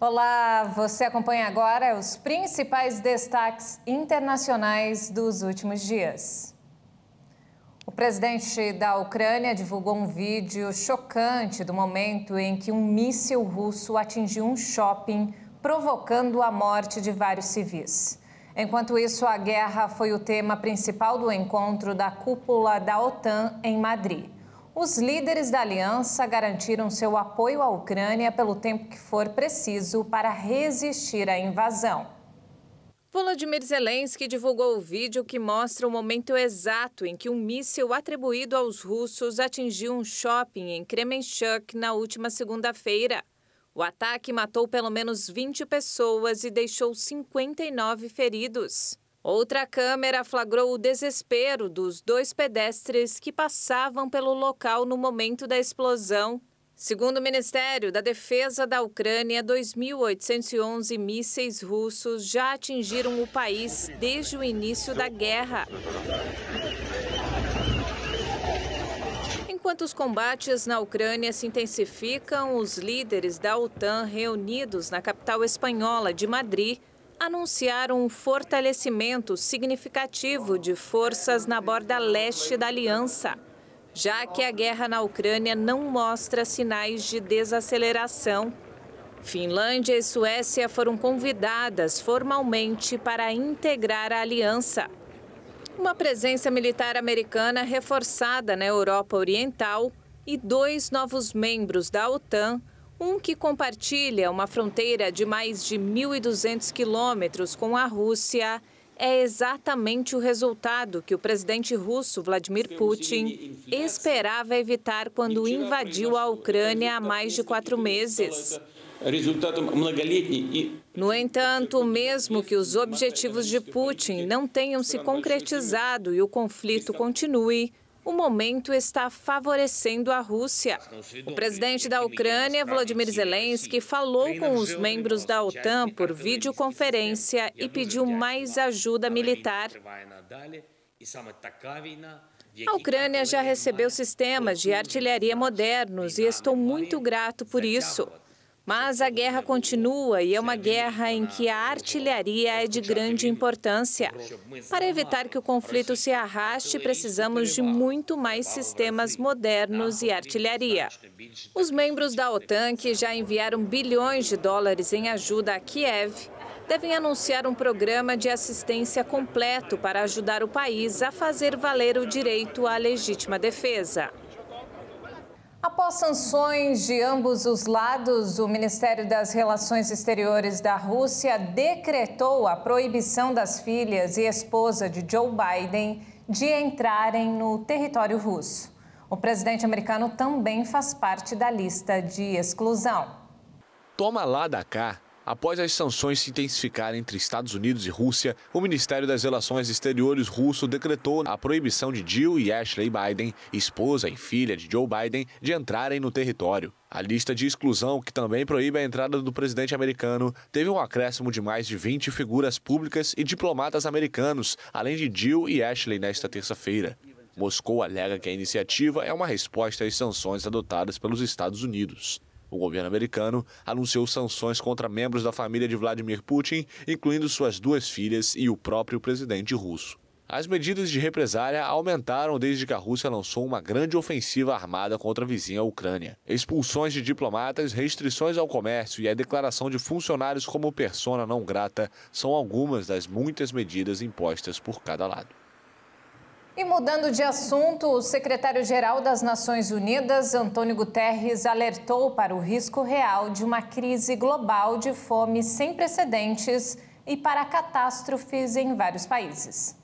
Olá, você acompanha agora os principais destaques internacionais dos últimos dias. O presidente da Ucrânia divulgou um vídeo chocante do momento em que um míssil russo atingiu um shopping, provocando a morte de vários civis. Enquanto isso, a guerra foi o tema principal do encontro da cúpula da OTAN em Madrid os líderes da aliança garantiram seu apoio à Ucrânia pelo tempo que for preciso para resistir à invasão. Volodymyr Zelensky divulgou o vídeo que mostra o momento exato em que um míssil atribuído aos russos atingiu um shopping em Kremenchuk na última segunda-feira. O ataque matou pelo menos 20 pessoas e deixou 59 feridos. Outra câmera flagrou o desespero dos dois pedestres que passavam pelo local no momento da explosão. Segundo o Ministério da Defesa da Ucrânia, 2.811 mísseis russos já atingiram o país desde o início da guerra. Enquanto os combates na Ucrânia se intensificam, os líderes da OTAN reunidos na capital espanhola de Madrid anunciar um fortalecimento significativo de forças na borda leste da aliança, já que a guerra na Ucrânia não mostra sinais de desaceleração. Finlândia e Suécia foram convidadas formalmente para integrar a aliança. Uma presença militar americana reforçada na Europa Oriental e dois novos membros da OTAN um que compartilha uma fronteira de mais de 1.200 quilômetros com a Rússia, é exatamente o resultado que o presidente russo Vladimir Putin esperava evitar quando invadiu a é Ucrânia há mais de tipo quatro meses. No entanto, mesmo que os é objetivos de Putin não tenham se concretizado e o conflito continue, o momento está favorecendo a Rússia. O presidente da Ucrânia, Vladimir Zelensky, falou com os membros da OTAN por videoconferência e pediu mais ajuda militar. A Ucrânia já recebeu sistemas de artilharia modernos e estou muito grato por isso. Mas a guerra continua e é uma guerra em que a artilharia é de grande importância. Para evitar que o conflito se arraste, precisamos de muito mais sistemas modernos e artilharia. Os membros da OTAN, que já enviaram bilhões de dólares em ajuda a Kiev, devem anunciar um programa de assistência completo para ajudar o país a fazer valer o direito à legítima defesa. Após sanções de ambos os lados, o Ministério das Relações Exteriores da Rússia decretou a proibição das filhas e esposa de Joe Biden de entrarem no território russo. O presidente americano também faz parte da lista de exclusão. Toma lá da cá. Após as sanções se intensificarem entre Estados Unidos e Rússia, o Ministério das Relações Exteriores russo decretou a proibição de Jill e Ashley Biden, esposa e filha de Joe Biden, de entrarem no território. A lista de exclusão, que também proíbe a entrada do presidente americano, teve um acréscimo de mais de 20 figuras públicas e diplomatas americanos, além de Jill e Ashley nesta terça-feira. Moscou alega que a iniciativa é uma resposta às sanções adotadas pelos Estados Unidos. O governo americano anunciou sanções contra membros da família de Vladimir Putin, incluindo suas duas filhas e o próprio presidente russo. As medidas de represália aumentaram desde que a Rússia lançou uma grande ofensiva armada contra a vizinha Ucrânia. Expulsões de diplomatas, restrições ao comércio e a declaração de funcionários como persona não grata são algumas das muitas medidas impostas por cada lado. E mudando de assunto, o secretário-geral das Nações Unidas, Antônio Guterres, alertou para o risco real de uma crise global de fome sem precedentes e para catástrofes em vários países.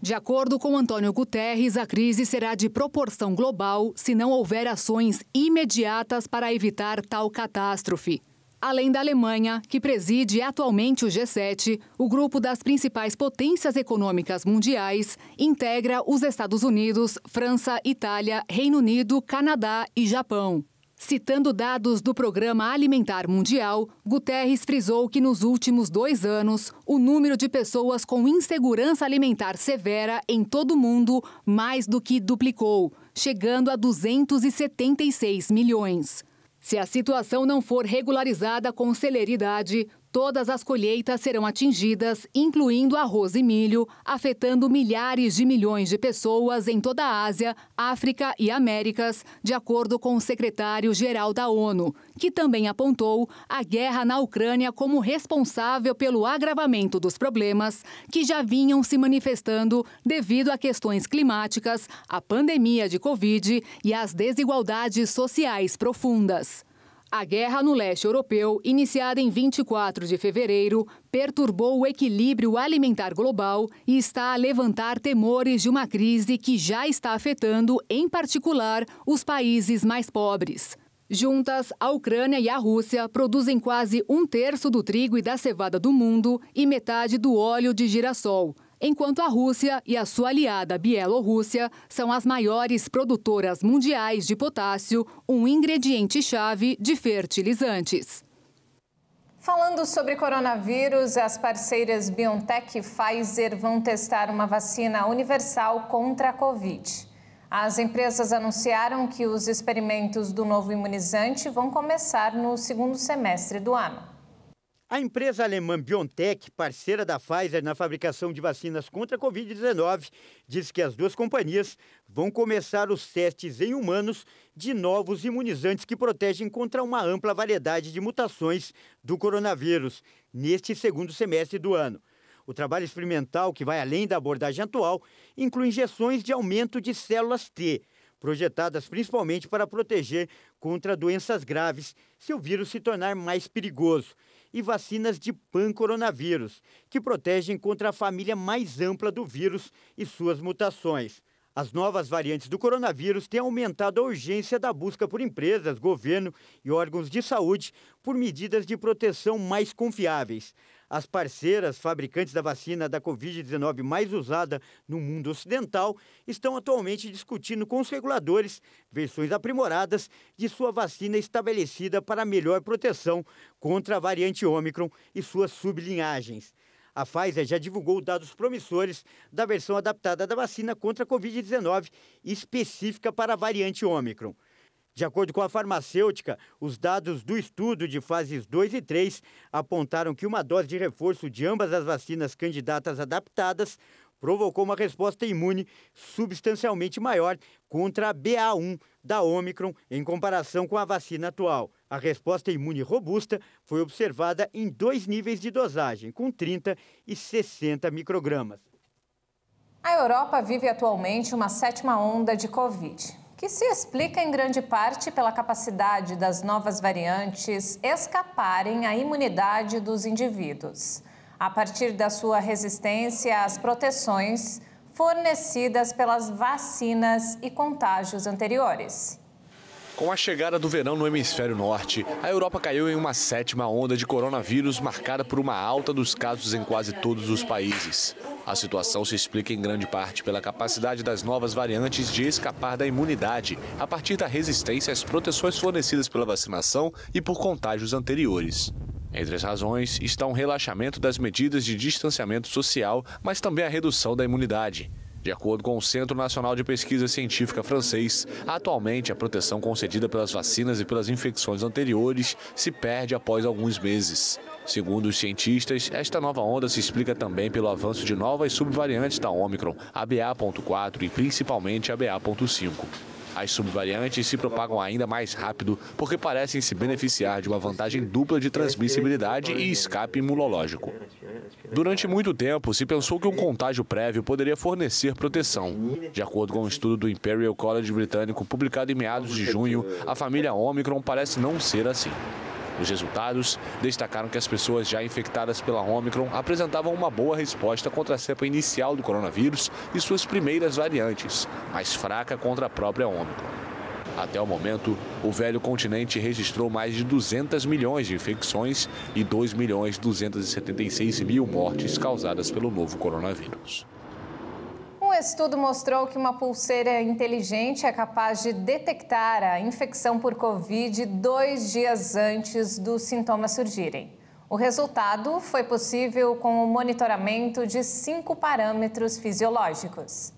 De acordo com Antônio Guterres, a crise será de proporção global se não houver ações imediatas para evitar tal catástrofe além da Alemanha, que preside atualmente o G7, o grupo das principais potências econômicas mundiais integra os Estados Unidos, França, Itália, Reino Unido, Canadá e Japão. Citando dados do Programa Alimentar Mundial, Guterres frisou que nos últimos dois anos, o número de pessoas com insegurança alimentar severa em todo o mundo mais do que duplicou, chegando a 276 milhões. Se a situação não for regularizada com celeridade, Todas as colheitas serão atingidas, incluindo arroz e milho, afetando milhares de milhões de pessoas em toda a Ásia, África e Américas, de acordo com o secretário-geral da ONU, que também apontou a guerra na Ucrânia como responsável pelo agravamento dos problemas que já vinham se manifestando devido a questões climáticas, a pandemia de Covid e as desigualdades sociais profundas. A guerra no leste europeu, iniciada em 24 de fevereiro, perturbou o equilíbrio alimentar global e está a levantar temores de uma crise que já está afetando, em particular, os países mais pobres. Juntas, a Ucrânia e a Rússia produzem quase um terço do trigo e da cevada do mundo e metade do óleo de girassol, enquanto a Rússia e a sua aliada Bielorrússia são as maiores produtoras mundiais de potássio, um ingrediente-chave de fertilizantes. Falando sobre coronavírus, as parceiras BioNTech e Pfizer vão testar uma vacina universal contra a Covid. As empresas anunciaram que os experimentos do novo imunizante vão começar no segundo semestre do ano. A empresa alemã BioNTech, parceira da Pfizer na fabricação de vacinas contra a Covid-19, diz que as duas companhias vão começar os testes em humanos de novos imunizantes que protegem contra uma ampla variedade de mutações do coronavírus neste segundo semestre do ano. O trabalho experimental, que vai além da abordagem atual, inclui injeções de aumento de células T, projetadas principalmente para proteger contra doenças graves se o vírus se tornar mais perigoso e vacinas de pan-coronavírus, que protegem contra a família mais ampla do vírus e suas mutações. As novas variantes do coronavírus têm aumentado a urgência da busca por empresas, governo e órgãos de saúde por medidas de proteção mais confiáveis as parceiras fabricantes da vacina da Covid-19 mais usada no mundo ocidental estão atualmente discutindo com os reguladores versões aprimoradas de sua vacina estabelecida para melhor proteção contra a variante Ômicron e suas sublinhagens. A Pfizer já divulgou dados promissores da versão adaptada da vacina contra a Covid-19, específica para a variante Ômicron. De acordo com a farmacêutica, os dados do estudo de fases 2 e 3 apontaram que uma dose de reforço de ambas as vacinas candidatas adaptadas provocou uma resposta imune substancialmente maior contra a BA1 da Omicron em comparação com a vacina atual. A resposta imune robusta foi observada em dois níveis de dosagem, com 30 e 60 microgramas. A Europa vive atualmente uma sétima onda de Covid que se explica em grande parte pela capacidade das novas variantes escaparem à imunidade dos indivíduos, a partir da sua resistência às proteções fornecidas pelas vacinas e contágios anteriores. Com a chegada do verão no hemisfério norte, a Europa caiu em uma sétima onda de coronavírus marcada por uma alta dos casos em quase todos os países. A situação se explica em grande parte pela capacidade das novas variantes de escapar da imunidade a partir da resistência às proteções fornecidas pela vacinação e por contágios anteriores. Entre as razões está um relaxamento das medidas de distanciamento social, mas também a redução da imunidade. De acordo com o Centro Nacional de Pesquisa Científica francês, atualmente a proteção concedida pelas vacinas e pelas infecções anteriores se perde após alguns meses. Segundo os cientistas, esta nova onda se explica também pelo avanço de novas subvariantes da Omicron, a BA.4 e principalmente a BA.5. As subvariantes se propagam ainda mais rápido porque parecem se beneficiar de uma vantagem dupla de transmissibilidade e escape imunológico. Durante muito tempo, se pensou que um contágio prévio poderia fornecer proteção. De acordo com um estudo do Imperial College Britânico publicado em meados de junho, a família Omicron parece não ser assim. Os resultados destacaram que as pessoas já infectadas pela Omicron apresentavam uma boa resposta contra a cepa inicial do coronavírus e suas primeiras variantes, mas fraca contra a própria Omicron. Até o momento, o velho continente registrou mais de 200 milhões de infecções e 2 milhões 276 mil mortes causadas pelo novo coronavírus estudo mostrou que uma pulseira inteligente é capaz de detectar a infecção por Covid dois dias antes dos sintomas surgirem. O resultado foi possível com o monitoramento de cinco parâmetros fisiológicos.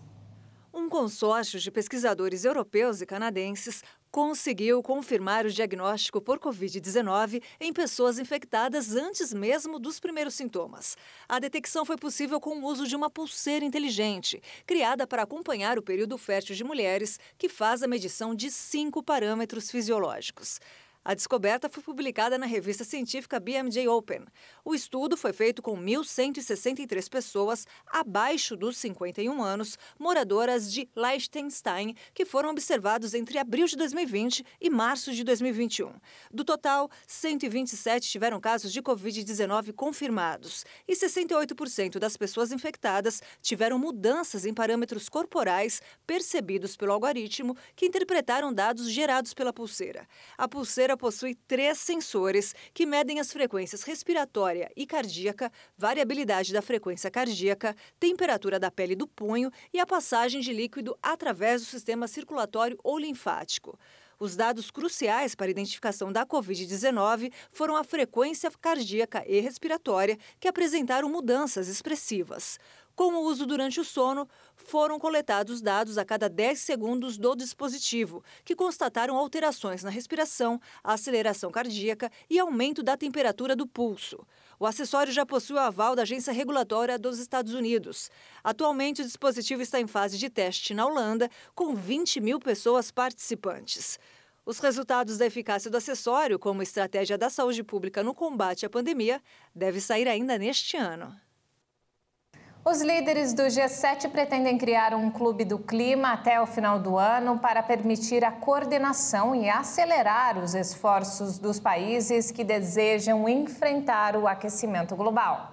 Um consórcio de pesquisadores europeus e canadenses conseguiu confirmar o diagnóstico por Covid-19 em pessoas infectadas antes mesmo dos primeiros sintomas. A detecção foi possível com o uso de uma pulseira inteligente, criada para acompanhar o período fértil de mulheres, que faz a medição de cinco parâmetros fisiológicos. A descoberta foi publicada na revista científica BMJ Open. O estudo foi feito com 1.163 pessoas abaixo dos 51 anos, moradoras de Liechtenstein, que foram observados entre abril de 2020 e março de 2021. Do total, 127 tiveram casos de Covid-19 confirmados e 68% das pessoas infectadas tiveram mudanças em parâmetros corporais percebidos pelo algoritmo que interpretaram dados gerados pela pulseira. A pulseira câmera possui três sensores que medem as frequências respiratória e cardíaca, variabilidade da frequência cardíaca, temperatura da pele do punho e a passagem de líquido através do sistema circulatório ou linfático. Os dados cruciais para a identificação da Covid-19 foram a frequência cardíaca e respiratória, que apresentaram mudanças expressivas. Com o uso durante o sono, foram coletados dados a cada 10 segundos do dispositivo, que constataram alterações na respiração, aceleração cardíaca e aumento da temperatura do pulso. O acessório já possui o aval da agência regulatória dos Estados Unidos. Atualmente, o dispositivo está em fase de teste na Holanda, com 20 mil pessoas participantes. Os resultados da eficácia do acessório como estratégia da saúde pública no combate à pandemia deve sair ainda neste ano. Os líderes do G7 pretendem criar um clube do clima até o final do ano para permitir a coordenação e acelerar os esforços dos países que desejam enfrentar o aquecimento global.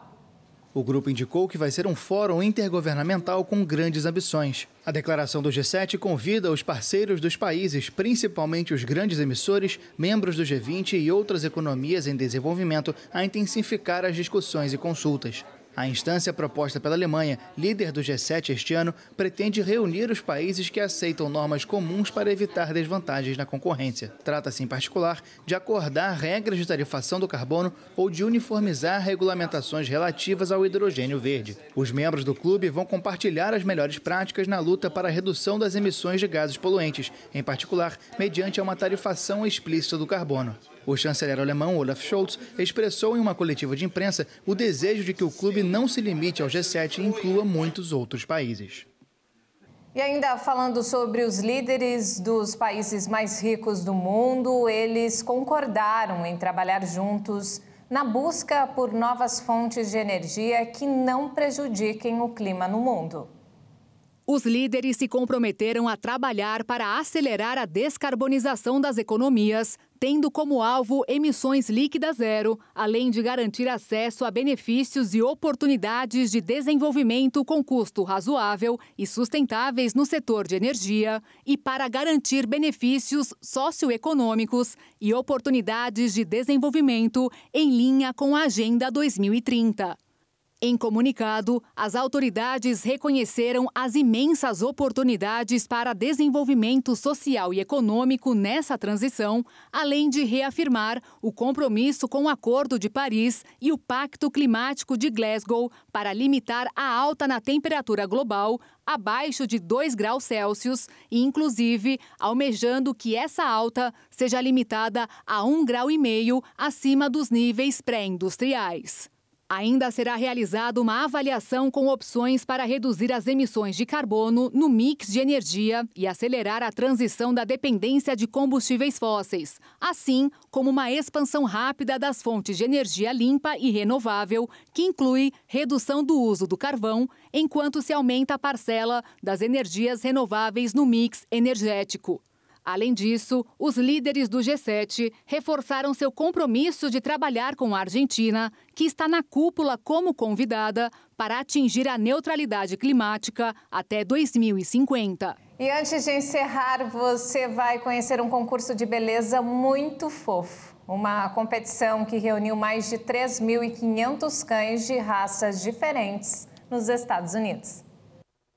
O grupo indicou que vai ser um fórum intergovernamental com grandes ambições. A declaração do G7 convida os parceiros dos países, principalmente os grandes emissores, membros do G20 e outras economias em desenvolvimento, a intensificar as discussões e consultas. A instância proposta pela Alemanha, líder do G7 este ano, pretende reunir os países que aceitam normas comuns para evitar desvantagens na concorrência. Trata-se, em particular, de acordar regras de tarifação do carbono ou de uniformizar regulamentações relativas ao hidrogênio verde. Os membros do clube vão compartilhar as melhores práticas na luta para a redução das emissões de gases poluentes, em particular, mediante uma tarifação explícita do carbono. O chanceler alemão Olaf Scholz expressou em uma coletiva de imprensa o desejo de que o clube não se limite ao G7 e inclua muitos outros países. E ainda falando sobre os líderes dos países mais ricos do mundo, eles concordaram em trabalhar juntos na busca por novas fontes de energia que não prejudiquem o clima no mundo. Os líderes se comprometeram a trabalhar para acelerar a descarbonização das economias, tendo como alvo emissões líquidas zero, além de garantir acesso a benefícios e oportunidades de desenvolvimento com custo razoável e sustentáveis no setor de energia, e para garantir benefícios socioeconômicos e oportunidades de desenvolvimento em linha com a Agenda 2030. Em comunicado, as autoridades reconheceram as imensas oportunidades para desenvolvimento social e econômico nessa transição, além de reafirmar o compromisso com o Acordo de Paris e o Pacto Climático de Glasgow para limitar a alta na temperatura global abaixo de 2 graus Celsius, inclusive almejando que essa alta seja limitada a 1,5 grau acima dos níveis pré-industriais. Ainda será realizada uma avaliação com opções para reduzir as emissões de carbono no mix de energia e acelerar a transição da dependência de combustíveis fósseis, assim como uma expansão rápida das fontes de energia limpa e renovável, que inclui redução do uso do carvão, enquanto se aumenta a parcela das energias renováveis no mix energético. Além disso, os líderes do G7 reforçaram seu compromisso de trabalhar com a Argentina, que está na cúpula como convidada para atingir a neutralidade climática até 2050. E antes de encerrar, você vai conhecer um concurso de beleza muito fofo. Uma competição que reuniu mais de 3.500 cães de raças diferentes nos Estados Unidos.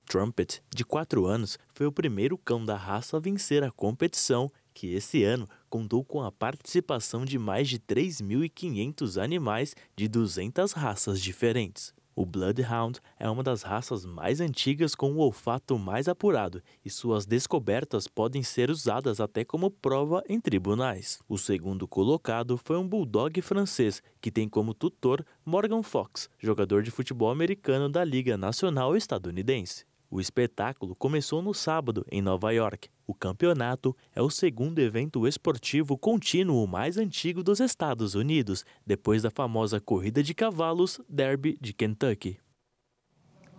Trumpet, de 4 anos, foi o primeiro cão da raça a vencer a competição, que esse ano contou com a participação de mais de 3.500 animais de 200 raças diferentes. O Bloodhound é uma das raças mais antigas com o olfato mais apurado e suas descobertas podem ser usadas até como prova em tribunais. O segundo colocado foi um Bulldog francês, que tem como tutor Morgan Fox, jogador de futebol americano da Liga Nacional Estadunidense. O espetáculo começou no sábado, em Nova York. O campeonato é o segundo evento esportivo contínuo mais antigo dos Estados Unidos, depois da famosa corrida de cavalos Derby de Kentucky.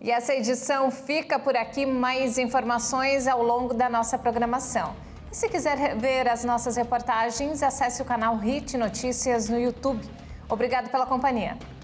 E essa edição fica por aqui. Mais informações ao longo da nossa programação. E se quiser ver as nossas reportagens, acesse o canal Hit Notícias no YouTube. Obrigado pela companhia.